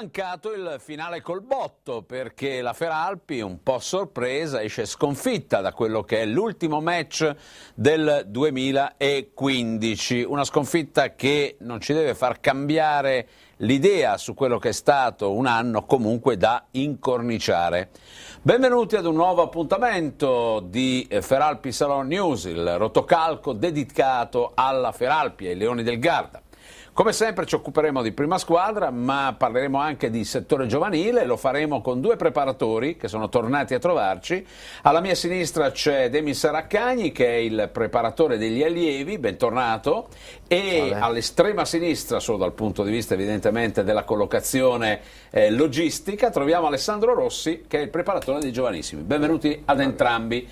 mancato il finale col botto perché la Feralpi, un po' sorpresa, esce sconfitta da quello che è l'ultimo match del 2015. Una sconfitta che non ci deve far cambiare l'idea su quello che è stato un anno comunque da incorniciare. Benvenuti ad un nuovo appuntamento di Feralpi Salon News, il rotocalco dedicato alla Feralpi e ai Leoni del Garda. Come sempre ci occuperemo di prima squadra, ma parleremo anche di settore giovanile, lo faremo con due preparatori che sono tornati a trovarci. Alla mia sinistra c'è Demi Saraccagni che è il preparatore degli allievi, bentornato, e Vabbè. all'estrema sinistra, solo dal punto di vista evidentemente della collocazione eh, logistica, troviamo Alessandro Rossi che è il preparatore dei giovanissimi. Benvenuti ad entrambi.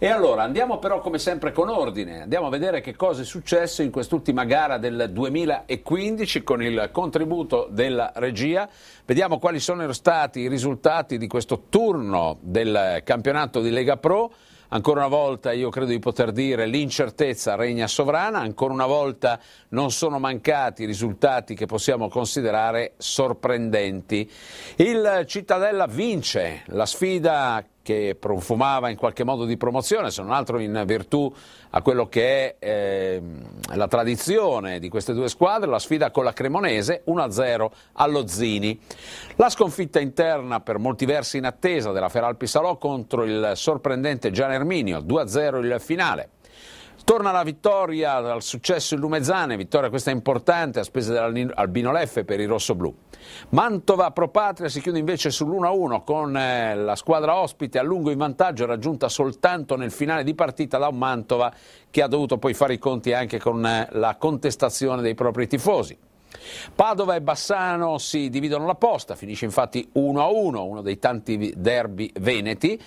E allora andiamo però come sempre con ordine, andiamo a vedere che cosa è successo in quest'ultima gara del 2015 con il contributo della regia, vediamo quali sono stati i risultati di questo turno del campionato di Lega Pro. Ancora una volta io credo di poter dire l'incertezza regna sovrana, ancora una volta non sono mancati risultati che possiamo considerare sorprendenti. Il Cittadella vince la sfida che profumava in qualche modo di promozione, se non altro in virtù a quello che è eh, la tradizione di queste due squadre, la sfida con la Cremonese 1-0 allo Zini. La sconfitta interna per molti versi in attesa della Feralpi Salò contro il sorprendente Gian Erminio 2-0 il finale. Torna la vittoria dal successo il Lumezzane, vittoria questa importante a spese dell'Albino Leffe per i rossoblù. Mantova Pro Patria si chiude invece sull'1-1 con eh, la squadra ospite a lungo in vantaggio raggiunta soltanto nel finale di partita da un Mantova che ha dovuto poi fare i conti anche con eh, la contestazione dei propri tifosi. Padova e Bassano si dividono la posta, finisce infatti 1-1, uno dei tanti derby veneti.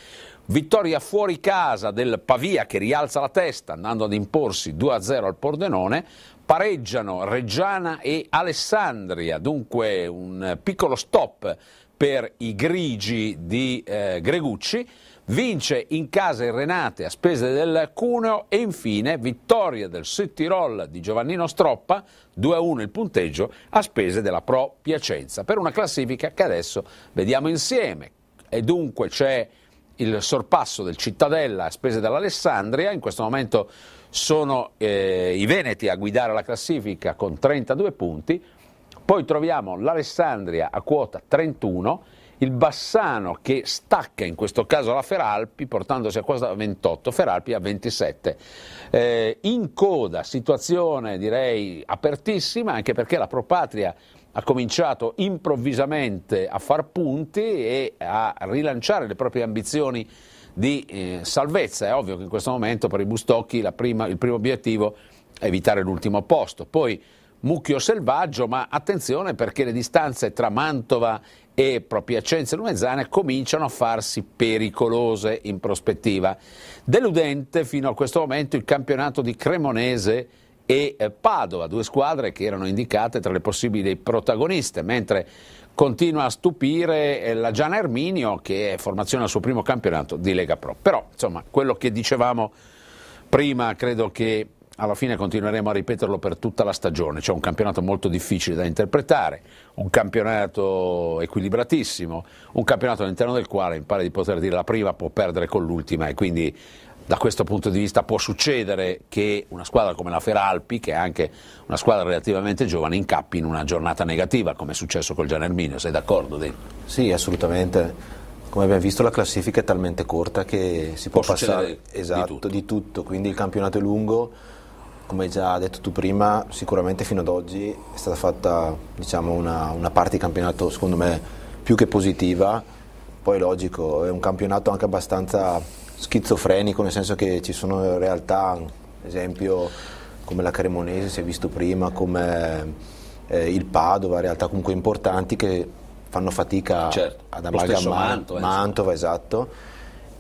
Vittoria fuori casa del Pavia che rialza la testa andando ad imporsi 2-0 al Pordenone, pareggiano Reggiana e Alessandria, dunque un piccolo stop per i grigi di eh, Gregucci, vince in casa il Renate a spese del Cuneo e infine vittoria del City Roll di Giovannino Stroppa, 2-1 il punteggio a spese della Pro Piacenza, per una classifica che adesso vediamo insieme. E dunque c'è il sorpasso del Cittadella a spese dell'Alessandria, in questo momento sono eh, i Veneti a guidare la classifica con 32 punti, poi troviamo l'Alessandria a quota 31, il Bassano che stacca in questo caso la Feralpi portandosi a quota 28, Feralpi a 27. Eh, in coda situazione direi apertissima anche perché la Propatria ha cominciato improvvisamente a far punti e a rilanciare le proprie ambizioni di eh, salvezza. È ovvio che in questo momento per i Bustocchi prima, il primo obiettivo è evitare l'ultimo posto. Poi mucchio selvaggio, ma attenzione perché le distanze tra Mantova e Propiacenza e Lumezzane cominciano a farsi pericolose in prospettiva. Deludente fino a questo momento il campionato di Cremonese e eh, Padova, due squadre che erano indicate tra le possibili protagoniste, mentre continua a stupire eh, la Gianna Erminio che è formazione al suo primo campionato di Lega Pro. Però, insomma, quello che dicevamo prima credo che alla fine continueremo a ripeterlo per tutta la stagione, c'è un campionato molto difficile da interpretare, un campionato equilibratissimo, un campionato all'interno del quale mi pare di poter dire la prima può perdere con l'ultima e quindi da questo punto di vista può succedere che una squadra come la Feralpi, che è anche una squadra relativamente giovane, incappi in una giornata negativa, come è successo col Gianerminio, sei d'accordo? Dave? Sì, assolutamente. Come abbiamo visto la classifica è talmente corta che si può, può passare esatto, di, tutto. Esatto, di tutto, quindi il campionato è lungo, come già detto tu prima, sicuramente fino ad oggi è stata fatta diciamo, una, una, parte di campionato secondo me più che positiva, poi logico è un campionato anche abbastanza schizofrenico, nel senso che ci sono realtà, ad esempio come la Cremonese, si è visto prima, come eh, il Padova, realtà comunque importanti che fanno fatica certo, ad amalgamare Mantova, Mantova esatto.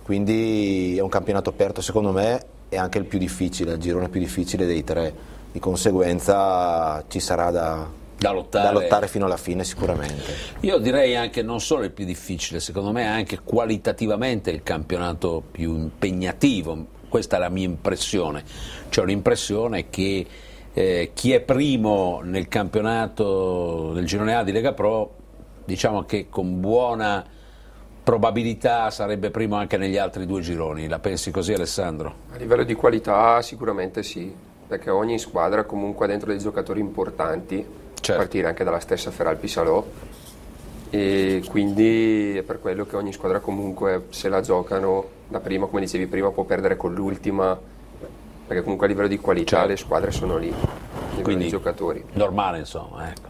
Quindi è un campionato aperto, secondo me è anche il più difficile, il girone più difficile dei tre. Di conseguenza ci sarà da da lottare. da lottare. fino alla fine sicuramente. Io direi anche non solo il più difficile, secondo me anche qualitativamente il campionato più impegnativo, questa è la mia impressione, cioè l'impressione che eh, chi è primo nel campionato del girone A di Lega Pro diciamo che con buona probabilità sarebbe primo anche negli altri due gironi, la pensi così Alessandro? A livello di qualità sicuramente sì, perché ogni squadra comunque ha dentro dei giocatori importanti certo. partire anche dalla stessa Feralpi Salò e quindi è per quello che ogni squadra comunque se la giocano da prima, come dicevi prima, può perdere con l'ultima perché comunque a livello di qualità certo. le squadre sono lì, quindi giocatori. Normale insomma. Ecco.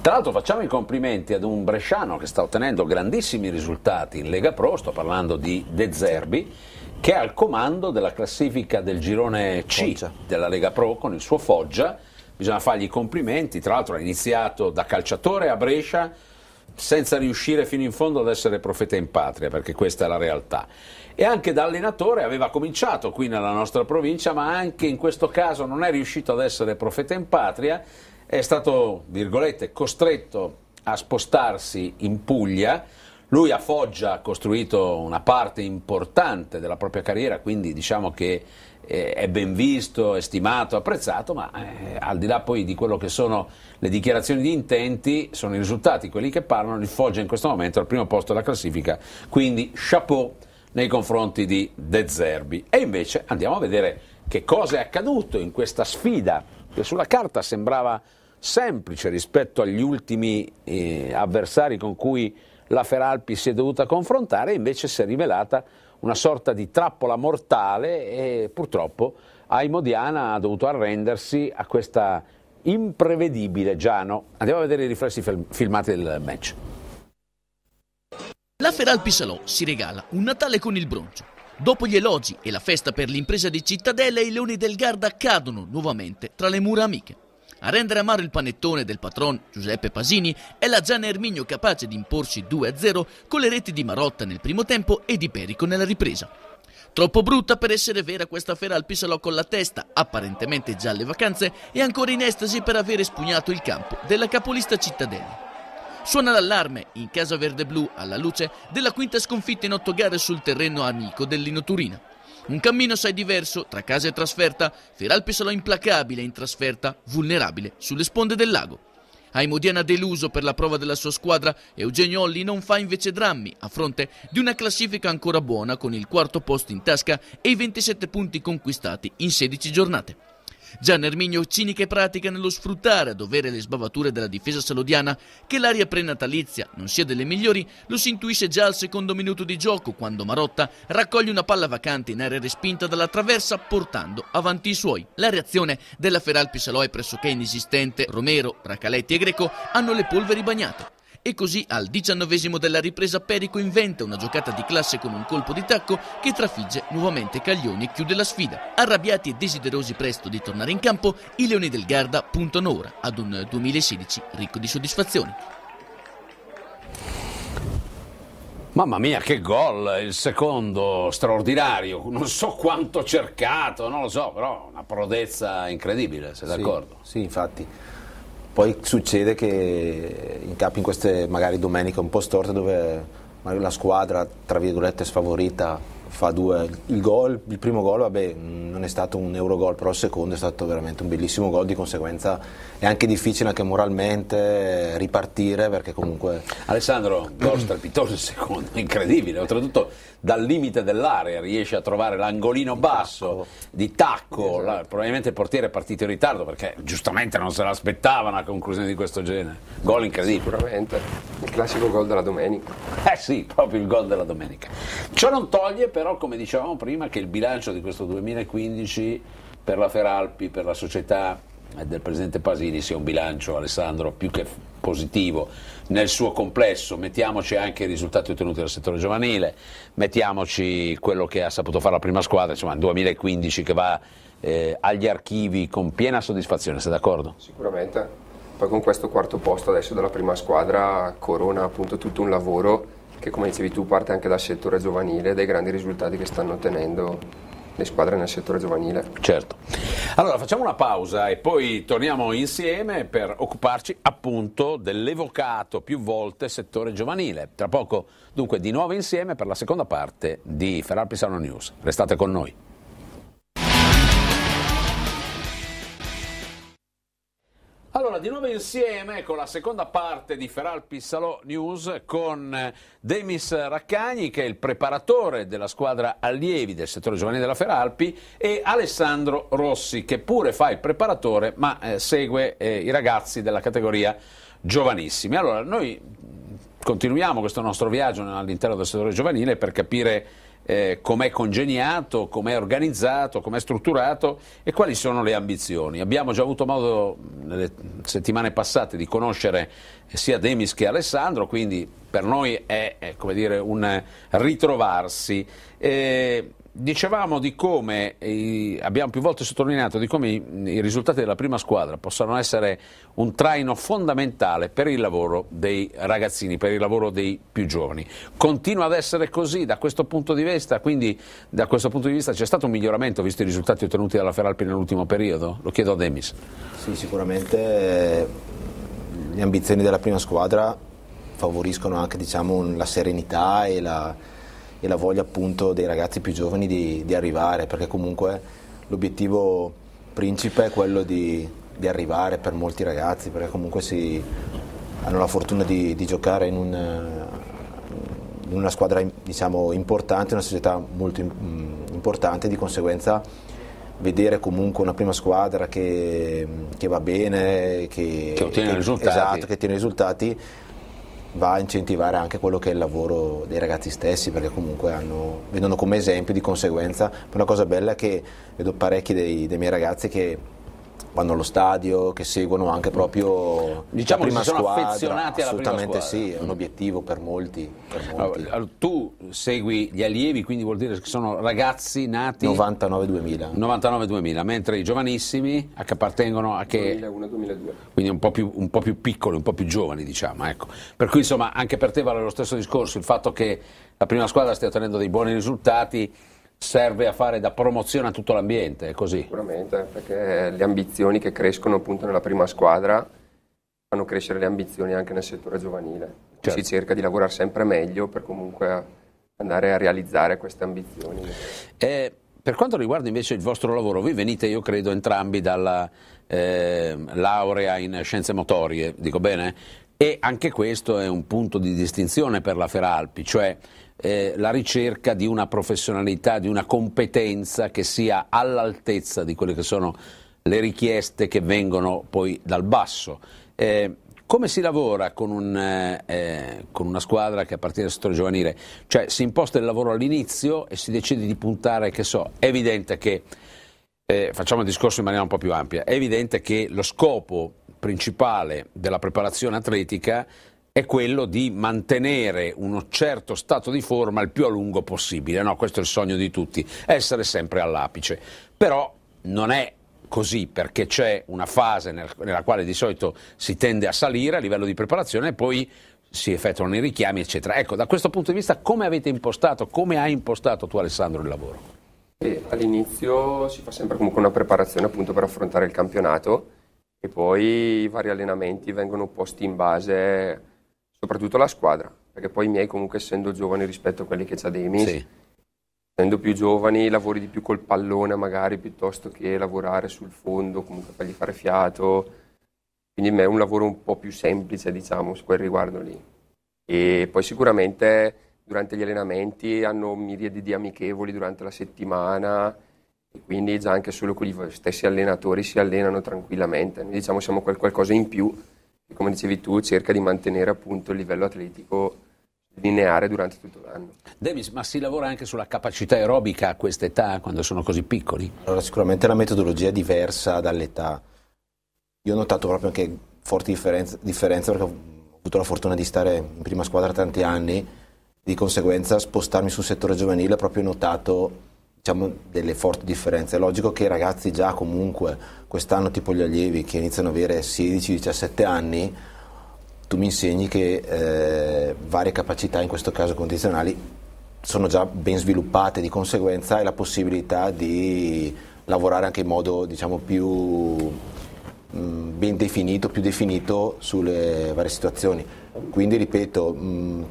Tra l'altro facciamo i complimenti ad un bresciano che sta ottenendo grandissimi risultati in Lega Pro, sto parlando di De Zerbi, che è al comando della classifica del girone C Foggia. della Lega Pro con il suo Foggia bisogna fargli i complimenti, tra l'altro ha iniziato da calciatore a Brescia senza riuscire fino in fondo ad essere profeta in patria, perché questa è la realtà. E anche da allenatore aveva cominciato qui nella nostra provincia, ma anche in questo caso non è riuscito ad essere profeta in patria, è stato, virgolette, costretto a spostarsi in Puglia. Lui a Foggia ha costruito una parte importante della propria carriera, quindi diciamo che è ben visto, è stimato, apprezzato, ma eh, al di là poi di quello che sono le dichiarazioni di intenti, sono i risultati, quelli che parlano, il Foggia in questo momento è al primo posto della classifica, quindi chapeau nei confronti di De Zerbi. E invece andiamo a vedere che cosa è accaduto in questa sfida, che sulla carta sembrava semplice rispetto agli ultimi eh, avversari con cui la Feralpi si è dovuta confrontare, invece si è rivelata una sorta di trappola mortale e purtroppo Aimodiana ha dovuto arrendersi a questa imprevedibile Giano. Andiamo a vedere i riflessi filmati del match. La Feral Pisalò si regala un Natale con il broncio. Dopo gli elogi e la festa per l'impresa di Cittadella, i leoni del Garda cadono nuovamente tra le mura amiche. A rendere amaro il panettone del patron Giuseppe Pasini è la Gianna Erminio capace di imporsi 2-0 con le reti di Marotta nel primo tempo e di Perico nella ripresa. Troppo brutta per essere vera questa fera al Pisalò con la testa, apparentemente già alle vacanze, e ancora in estasi per avere espugnato il campo della capolista cittadella. Suona l'allarme in casa verde-blu alla luce della quinta sconfitta in otto gare sul terreno amico dell'Ino Turina. Un cammino assai diverso tra casa e trasferta, Feralpi sarà implacabile in trasferta, vulnerabile sulle sponde del lago. Aimodiana deluso per la prova della sua squadra, Eugenio Olli non fa invece drammi a fronte di una classifica ancora buona con il quarto posto in tasca e i 27 punti conquistati in 16 giornate. Gian Erminio e pratica nello sfruttare a dovere le sbavature della difesa salodiana che l'aria prenatalizia non sia delle migliori lo si intuisce già al secondo minuto di gioco quando Marotta raccoglie una palla vacante in area respinta dalla traversa portando avanti i suoi. La reazione della Feralpi Salò è pressoché inesistente. Romero, Racaletti e Greco hanno le polveri bagnate. E così al diciannovesimo della ripresa Perico inventa una giocata di classe con un colpo di tacco che trafigge nuovamente Caglioni e chiude la sfida. Arrabbiati e desiderosi presto di tornare in campo, i Leoni del Garda puntano ora ad un 2016 ricco di soddisfazioni. Mamma mia, che gol! Il secondo straordinario, non so quanto cercato, non lo so, però una prodezza incredibile, sei sì, d'accordo? Sì, infatti. Poi succede che incappi in queste magari domeniche un po' storte dove la squadra, tra virgolette, sfavorita fa due, il, goal, il primo gol vabbè, non è stato un euro gol, però il secondo è stato veramente un bellissimo gol, di conseguenza è anche difficile anche moralmente eh, ripartire perché comunque... Alessandro, gol strepitoso il secondo, incredibile, oltretutto dal limite dell'area riesce a trovare l'angolino di basso tacco. di tacco, esatto. la, probabilmente il portiere è partito in ritardo perché giustamente non se l'aspettava una conclusione di questo genere, gol incredibile. Sicuramente, il classico gol della domenica. Eh sì, proprio il gol della domenica. Ciò non toglie però però come dicevamo prima che il bilancio di questo 2015 per la Feralpi, per la società del presidente Pasini sia un bilancio Alessandro più che positivo nel suo complesso, mettiamoci anche i risultati ottenuti dal settore giovanile, mettiamoci quello che ha saputo fare la prima squadra, insomma il 2015 che va eh, agli archivi con piena soddisfazione, sei d'accordo? Sicuramente, poi con questo quarto posto adesso della prima squadra corona appunto tutto un lavoro che come dicevi tu parte anche dal settore giovanile e dai grandi risultati che stanno ottenendo le squadre nel settore giovanile. Certo. Allora facciamo una pausa e poi torniamo insieme per occuparci appunto dell'evocato più volte settore giovanile. Tra poco dunque di nuovo insieme per la seconda parte di Ferrar Pisano News. Restate con noi. Allora, di nuovo insieme con ecco, la seconda parte di Feralpi Pissalò News con eh, Demis Raccagni, che è il preparatore della squadra allievi del settore giovanile della Feralpi, e Alessandro Rossi, che pure fa il preparatore, ma eh, segue eh, i ragazzi della categoria giovanissimi. Allora, noi continuiamo questo nostro viaggio all'interno del settore giovanile per capire eh, com'è congegnato, com'è organizzato, com'è strutturato e quali sono le ambizioni. Abbiamo già avuto modo nelle settimane passate di conoscere sia Demis che Alessandro, quindi per noi è, è dire, un ritrovarsi. Eh, dicevamo di come, abbiamo più volte sottolineato, di come i, risultati della prima squadra possano essere un traino fondamentale per il lavoro dei ragazzini, per il lavoro dei più giovani. Continua ad essere così da questo punto di vista, quindi da questo punto di vista c'è stato un miglioramento visto i risultati ottenuti dalla Feralpi nell'ultimo periodo? Lo chiedo a Demis. Sì, sicuramente eh, le ambizioni della prima squadra favoriscono anche diciamo, la serenità e la e la voglia appunto dei ragazzi più giovani di, di arrivare, perché comunque l'obiettivo principe è quello di, di, arrivare per molti ragazzi, perché comunque si, hanno la fortuna di, di giocare in, un, eh, in, una squadra diciamo, importante, una società molto mm, importante, di conseguenza vedere comunque una prima squadra che, che va bene, che, che ottiene che, risultati. Esatto, che tiene risultati va a incentivare anche quello che è il lavoro dei ragazzi stessi perché comunque hanno, vedono come esempio di conseguenza. Una cosa bella è che vedo parecchi dei, dei miei ragazzi che vanno allo stadio, che seguono anche proprio diciamo la prima sono squadra. Affezionati alla assolutamente prima squadra. sì, è un obiettivo per molti. Per molti. Allora, tu segui gli allievi, quindi vuol dire che sono ragazzi nati 99-2000. 99-2000, mentre i giovanissimi che appartengono a che 2001-2002. Quindi un po, più, un po, più, piccoli, un po' più giovani, diciamo, ecco. Per cui insomma, anche per te vale lo stesso discorso, il fatto che la prima squadra stia ottenendo dei buoni risultati serve a fare da promozione a tutto l'ambiente, è così? Sicuramente, perché le ambizioni che crescono appunto nella prima squadra fanno crescere le ambizioni anche nel settore giovanile. Certo. Si cerca di lavorare sempre meglio per comunque andare a realizzare queste ambizioni. E per quanto riguarda invece il vostro lavoro, voi venite, io credo, entrambi dalla eh, laurea in scienze motorie, dico bene? E anche questo è un punto di distinzione per la Feralpi, cioè eh, la ricerca di una professionalità, di una competenza che sia all'altezza di quelle che sono le richieste che vengono poi dal basso. Eh, come si lavora con, un, eh, eh, con, una squadra che appartiene al settore giovanile? Cioè si imposta il lavoro all'inizio e si decide di puntare, che so, è evidente che, eh, facciamo il discorso in maniera un po' più ampia, è evidente che lo scopo principale della preparazione atletica è quello di mantenere uno certo stato di forma il più a lungo possibile. No, questo è il sogno di tutti, essere sempre all'apice. Però non è così perché c'è una fase nel, nella quale di solito si tende a salire a livello di preparazione e poi si effettuano i richiami, eccetera. Ecco, da questo punto di vista come avete impostato, come hai impostato tu Alessandro il lavoro? E all'inizio si fa sempre comunque una preparazione appunto per affrontare il campionato e poi i vari allenamenti vengono posti in base soprattutto la squadra, perché poi i miei comunque essendo giovani rispetto a quelli che c'ha dei miei, sì. essendo più giovani lavori di più col pallone magari piuttosto che lavorare sul fondo, comunque fargli fare fiato, quindi è un lavoro un po' più semplice diciamo su quel riguardo lì. E poi sicuramente durante gli allenamenti hanno miriadi di amichevoli durante la settimana, quindi già anche solo con gli stessi allenatori si allenano tranquillamente. Noi diciamo siamo quel qualcosa in più come dicevi tu, cerca di mantenere appunto il livello atletico lineare durante tutto l'anno. Davis, ma si lavora anche sulla capacità aerobica a questa età, quando sono così piccoli? Allora, sicuramente la metodologia è diversa dall'età. Io ho notato proprio anche forti differenze, differenze perché ho avuto la fortuna di stare in prima squadra tanti anni, di conseguenza spostarmi sul settore giovanile ho proprio notato diciamo, delle forti differenze. È logico che i ragazzi già comunque quest'anno, tipo gli allievi che iniziano ad avere 16-17 anni, tu mi insegni che eh, varie capacità, in questo caso condizionali, sono già ben sviluppate, di conseguenza hai la possibilità di lavorare anche in modo diciamo, più ben definito, più definito sulle varie situazioni. Quindi ripeto,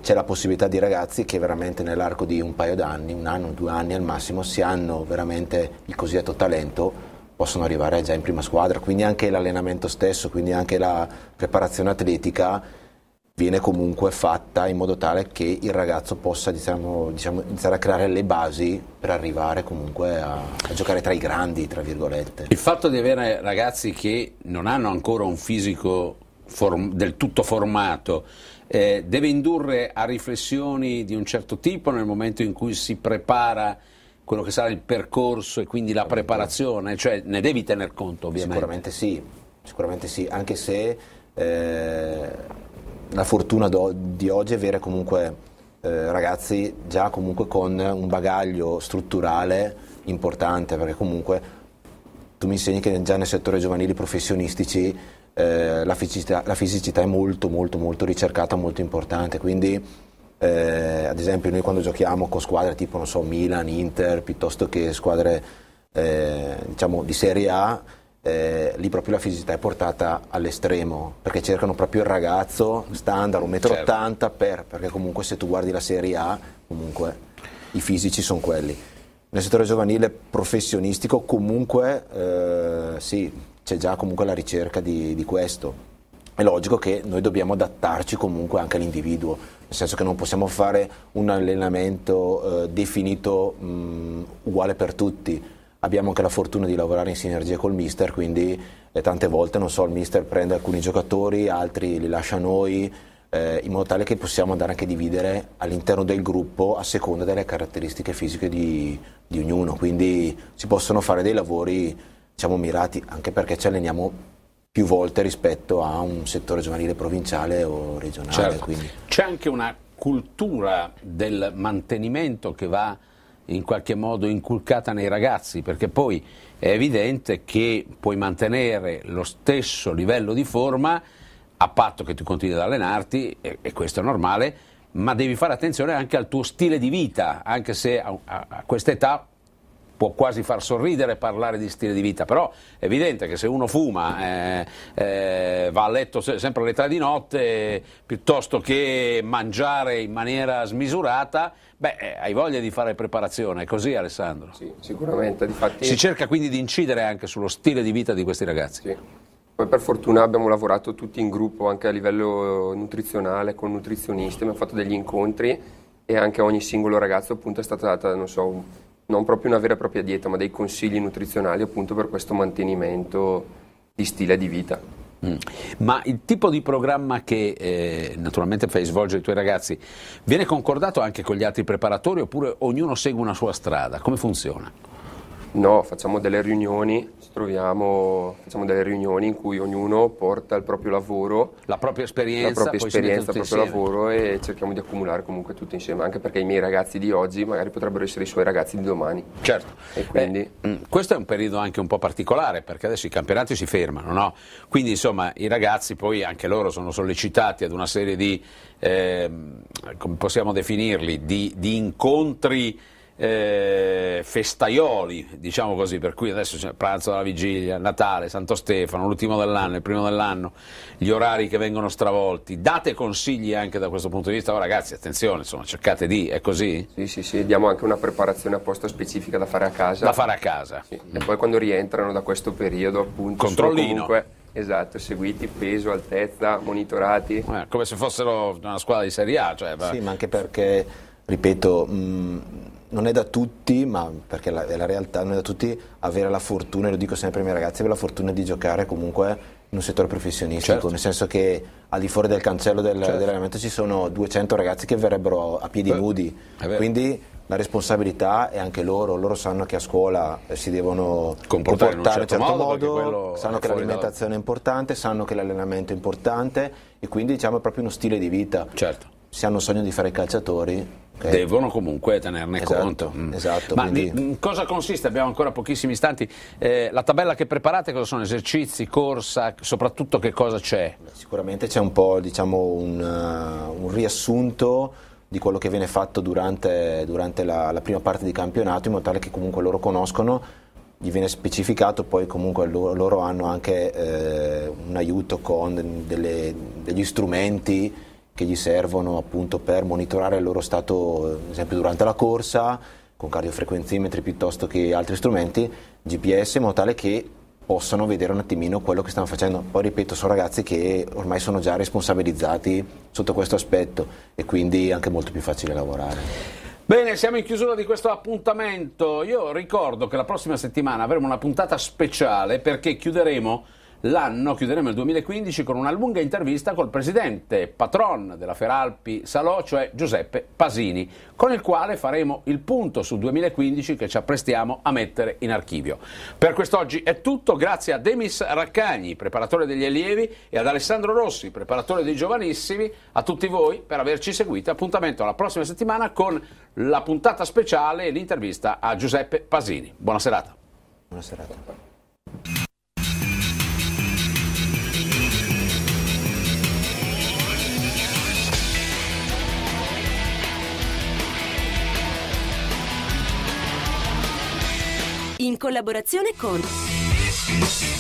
c'è la possibilità di ragazzi che veramente nell'arco di un paio d'anni, un anno, due anni al massimo, se hanno veramente il cosiddetto talento, possono arrivare già in prima squadra. Quindi anche l'allenamento stesso, quindi anche la preparazione atletica viene comunque fatta in modo tale che il ragazzo possa diciamo, diciamo, iniziare a creare le basi per arrivare comunque a, a, giocare tra i grandi, tra virgolette. Il fatto di avere ragazzi che non hanno ancora un fisico form- del tutto formato eh, deve indurre a riflessioni di un certo tipo nel momento in cui si prepara quello che sarà il percorso e quindi la preparazione, cioè ne devi tener conto ovviamente. Sicuramente sì, sicuramente sì anche se... Eh, la fortuna do, di oggi è avere comunque eh, ragazzi già comunque con un bagaglio strutturale importante, perché comunque tu mi insegni che già nel settore giovanili professionistici eh, la, fisicità, la, fisicità, è molto molto molto ricercata, molto importante, quindi eh, ad esempio noi quando giochiamo con squadre tipo non so, Milan, Inter, piuttosto che squadre eh, diciamo di Serie A, eh, lì proprio la fisicità è portata all'estremo, perché cercano proprio il ragazzo standard, 1,80 certo. m per, perché comunque se tu guardi la Serie A, comunque i fisici sono quelli. Nel settore giovanile professionistico comunque eh, sì, c'è già comunque la ricerca di, di questo. È logico che noi dobbiamo adattarci comunque anche all'individuo, nel senso che non possiamo fare un allenamento eh, definito mh, mm, uguale per tutti, abbiamo anche la fortuna di lavorare in sinergia col mister, quindi eh, tante volte so, il mister prende alcuni giocatori, altri li lascia a noi, eh, in modo tale che possiamo andare anche a dividere all'interno del gruppo a seconda delle caratteristiche fisiche di, di ognuno, quindi si possono fare dei lavori diciamo, mirati anche perché ci alleniamo più volte rispetto a un settore giovanile provinciale o regionale. Certo. C'è anche una cultura del mantenimento che va in qualche modo inculcata nei ragazzi, perché poi è evidente che puoi mantenere lo stesso livello di forma a patto che tu continui ad allenarti, e, e questo è normale, ma devi fare attenzione anche al tuo stile di vita, anche se a, a, a questa età può quasi far sorridere parlare di stile di vita, però è evidente che se uno fuma, eh, eh, va a letto sempre all'età di notte, piuttosto che mangiare in maniera smisurata, beh, eh, hai voglia di fare preparazione, è così Alessandro? Sì, sicuramente. Difatti... Si cerca quindi di incidere anche sullo stile di vita di questi ragazzi. Sì. Poi per fortuna abbiamo lavorato tutti in gruppo, anche a livello nutrizionale, con nutrizionisti, abbiamo fatto degli incontri e anche a ogni singolo ragazzo appunto, è stata data, non so, non proprio una vera e propria dieta, ma dei consigli nutrizionali appunto per questo mantenimento di stile di vita. Mm. Ma il tipo di programma che eh, naturalmente fai svolgere i tuoi ragazzi viene concordato anche con gli altri preparatori oppure ognuno segue una sua strada? Come funziona? No, facciamo delle riunioni, ci troviamo, facciamo delle riunioni in cui ognuno porta il proprio lavoro, la propria esperienza, la propria esperienza, il proprio insieme. lavoro e cerchiamo di accumulare comunque tutto insieme, anche perché i miei ragazzi di oggi magari potrebbero essere i suoi ragazzi di domani. Certo. E quindi... Eh, mm, questo è un periodo anche un po' particolare perché adesso i campionati si fermano, no? Quindi insomma i ragazzi poi anche loro sono sollecitati ad una serie di, eh, come possiamo definirli, di, di incontri eh, festaioli, diciamo così, per cui adesso c'è pranzo della vigilia, Natale, Santo Stefano, l'ultimo dell'anno, il primo dell'anno, gli orari che vengono stravolti, date consigli anche da questo punto di vista, oh, ragazzi attenzione, insomma, cercate di, è così? Sì, sì, sì, diamo anche una preparazione apposta specifica da fare a casa. Da fare a casa. Sì. E poi quando rientrano da questo periodo appunto... Controllino. Comunque... Esatto, seguiti peso, altezza, monitorati. Eh, come se fossero una squadra di Serie A. Cioè, sì, ma anche perché ripeto, mh, non è da tutti, ma perché la, è la realtà, non è da tutti avere la fortuna, lo dico sempre ai miei ragazzi, avere la fortuna di giocare comunque in un settore professionistico, certo. nel senso che al di fuori del cancello del, certo. dell'allenamento ci sono 200 ragazzi che verrebbero a piedi Beh, nudi, quindi la responsabilità è anche loro, loro sanno che a scuola eh, si devono comportare, in un certo, certo modo, modo sanno che l'alimentazione da... è importante, sanno che l'allenamento è importante e quindi diciamo è proprio uno stile di vita. Certo. Se hanno sogno di fare i calciatori, Okay. Eh. Devono comunque tenerne esatto, conto. Mm. Esatto, Ma quindi... di, mm, cosa consiste? Abbiamo ancora pochissimi istanti. Eh, la tabella che preparate cosa sono? Esercizi, corsa, soprattutto che cosa c'è? Sicuramente c'è un po' diciamo, un, uh, un riassunto di quello che viene fatto durante, durante la, la, prima parte di campionato in modo tale che comunque loro conoscono, gli viene specificato, poi comunque loro, loro hanno anche eh, un aiuto con delle, degli strumenti che gli servono appunto per monitorare il loro stato, eh, ad esempio durante la corsa, con cardiofrequenzimetri piuttosto che altri strumenti, GPS, in modo tale che possano vedere un attimino quello che stanno facendo. Poi ripeto, sono ragazzi che ormai sono già responsabilizzati sotto questo aspetto e quindi è anche molto più facile lavorare. Bene, siamo in chiusura di questo appuntamento. Io ricordo che la prossima settimana avremo una puntata speciale perché chiuderemo l'anno chiuderemo il 2015 con una lunga intervista col presidente patron della Feralpi Salò, cioè Giuseppe Pasini, con il quale faremo il punto sul 2015 che ci apprestiamo a mettere in archivio. Per quest'oggi è tutto, grazie a Demis Raccagni, preparatore degli allievi, e ad Alessandro Rossi, preparatore dei giovanissimi, a tutti voi per averci seguito. Appuntamento alla prossima settimana con la puntata speciale e l'intervista a Giuseppe Pasini. Buona serata. Buona serata. collaborazione con...